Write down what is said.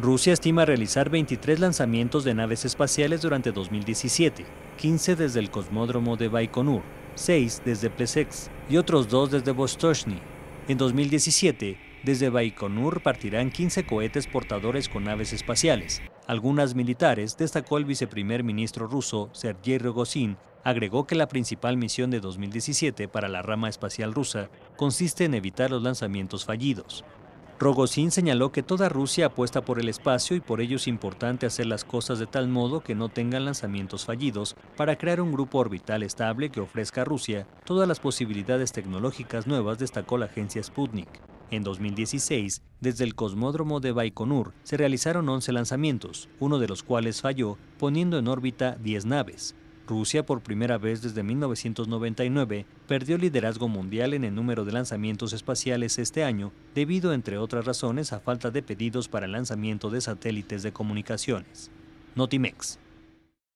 Rusia estima realizar 23 lanzamientos de naves espaciales durante 2017, 15 desde el cosmódromo de Baikonur, 6 desde Plesetsk y otros 2 desde Vostochny. En 2017, desde Baikonur partirán 15 cohetes portadores con naves espaciales, algunas militares, destacó el viceprimer ministro ruso Sergei Rogozin, agregó que la principal misión de 2017 para la rama espacial rusa consiste en evitar los lanzamientos fallidos. Rogozin señaló que toda Rusia apuesta por el espacio y por ello es importante hacer las cosas de tal modo que no tengan lanzamientos fallidos para crear un grupo orbital estable que ofrezca a Rusia todas las posibilidades tecnológicas nuevas, destacó la agencia Sputnik. En 2016, desde el cosmódromo de Baikonur se realizaron 11 lanzamientos, uno de los cuales falló, poniendo en órbita 10 naves. Rusia, por primera vez desde 1999, perdió liderazgo mundial en el número de lanzamientos espaciales este año, debido, entre otras razones, a falta de pedidos para el lanzamiento de satélites de comunicaciones. Notimex.